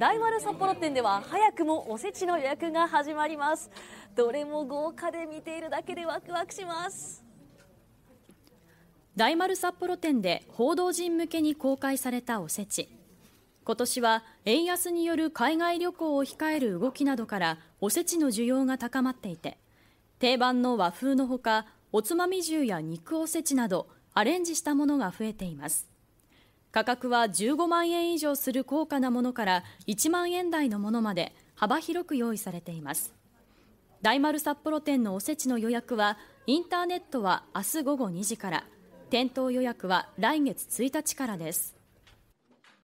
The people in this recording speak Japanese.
大丸札幌店では早くもおせちの予約が始まりますどれも豪華で見ているだけでワクワクします大丸札幌店で報道陣向けに公開されたおせち今年は円安による海外旅行を控える動きなどからおせちの需要が高まっていて定番の和風のほかおつまみ重や肉おせちなどアレンジしたものが増えています価格は15万円以上する高価なものから1万円台のものまで幅広く用意されています。大丸札幌店のおせちの予約はインターネットは明日午後2時から、店頭予約は来月1日からです。